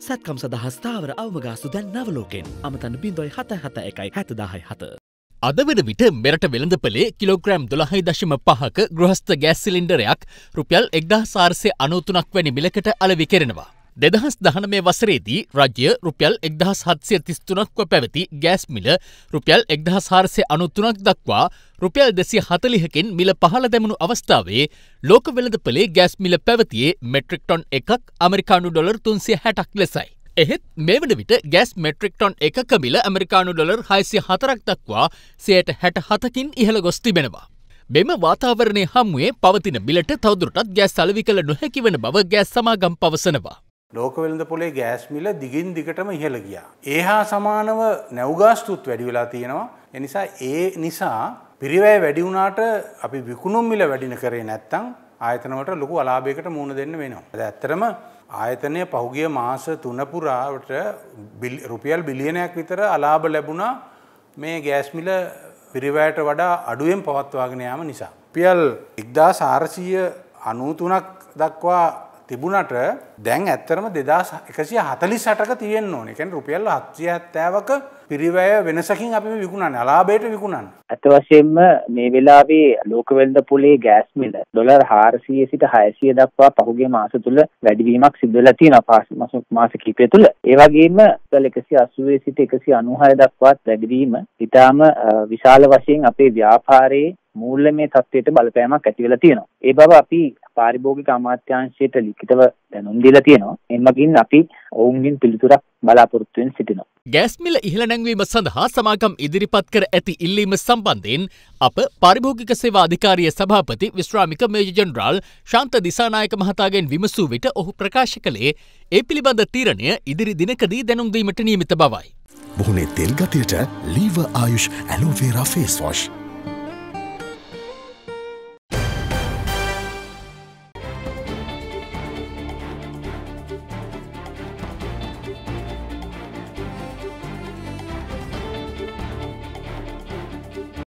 සැත්කම් සදහස්ථාවර අවමගාස්තු දැන් නවලෝකෙන් අමතන්න බින්දොයි හත හත එකයි හැතදාහයි හත. අද වෙන විට මෙරට වෙළඳපලේ කිලෝග්‍රම් දොළහහි දශම පහක ගෘහස්ත ගෑස් සිලින්ඩරයක් රුපියල් එක්දා සාර්සය අනෝතුනක් වැනි මිලකට අලවි කෙරෙනවා. දෙදහස් දහනමය වසරේදී රජය රුපියල් එක්දහස් හත්සය තිස්තුනක්ව පැවති ගෑස් මිල රුපියල් එක්දහස් හාරසය අනුත්තුනක් දක්වා රුපියල් දෙසි හතලිහකින් මිල පහළ දැමුණු අවස්ථාවේ ලෝක වෙළඳපලේ ගෑස් මිල පැවතියේ මෙට්‍රික්ටොන් එකක් අමරිකානු ඩොලර් තුන්සිය හැටක් ලෙසයි. එහෙත් මේ වන විට ගෑස් මෙට්‍රික්ටොන් එක මිල ඇමරිකානු ඩොලර් හයිසිය හතරක් දක්වා සයට හැට හතකින් ඉහළ ගොස් තිබෙනවා. මෙම වාතාවරණය හමුවේ පවතින මිලට තවදුරටත් ගෑස් සලවි කළ නොහැකි වන බව ගෑස් සමාගම් පවසනවා. ලෝකවෙළඳ පොලේ ගෑස් මිල දිගින් දිගටම ඉහළ ගියා. ඒ හා සමානව නැව්ගාස්තුත් වැඩි වෙලා තියෙනවා. එනිසා ඒ නිසා පිරිවැය වැඩි වුණාට අපි විකුණුම් මිල වැඩින කරේ නැත්තම් ආයතනවලට ලොකු අලාභයකට මුහුණ දෙන්න වෙනවා. ඒත් ඇත්තටම ආයතනය පහුගිය මාස 3 පුරාවට රුපියල් බිලියනයක් විතර අලාභ ලැබුණා මේ ගෑස් මිල පිරිවැයට වඩා අඩුවෙන් පවත්වාගෙන යාම නිසා. රුපියල් 1493ක් දක්වා තිබුණට දැන් ඇත්තරම දෙදස් එකසිය හතලි සටක තියෙන් ඕන එකෙන් රුපියල් හත්සිය ඇත්තෑවක පිරිවැය වෙනසකින් අපි විකුණන්න අලාබේට විකුණන්න. ඇත වශයෙන්ම මේ වෙලාවේ ලෝකවෙල්ද පුලේ ගෑස්මිල දොලර් හාරසිය සිට හයසිය දක්වා පහුගේ මාස තුළ වැඩිවීමක් සිද්ධල තියෙන පාස මස මාස කිපය තුළ ඒවගේම දල් එකසි අසුවේ සිට එකසි අනුහය දක්වාත් වැඩිවීම ඉතාම විශාල වශයෙන් අපේ ව්‍යාපාරයේ මූල්ල මේ තත්වයට බලපෑමක් ඇතිවෙලා තියෙනවා. ඒ බව අපි පාරිභෝගික අමාත්‍යාංශයට ලිඛිතව දැනුම් දීලා තියෙනවා. එමගින් අපි ඔවුන්ගෙන් පිළිතුරක් බලාපොරොත්තු වෙන සිටිනවා. ගෑස් මිල ඉහළ නැංවීම සඳහා සමාගම් ඉදිරිපත් කර ඇති ඉල්ලීම සම්බන්ධයෙන් අප පාරිභෝගික සේවා අධිකාරිය සභාපති විශ්‍රාමික මේජර් ජෙනරාල් ශාන්ත දිසානායක මහතාගෙන් විමසූ විට ඔහු ප්‍රකාශ කළේ ඒ පිළිබඳ තීරණය ඉදිරි දිනකදී දැනුම් දීමට නියමිත බවයි. මුහුණේ තෙල් ගතියට ලීව ආයුෂ් ඇලෝවේරා ෆේස් වොෂ්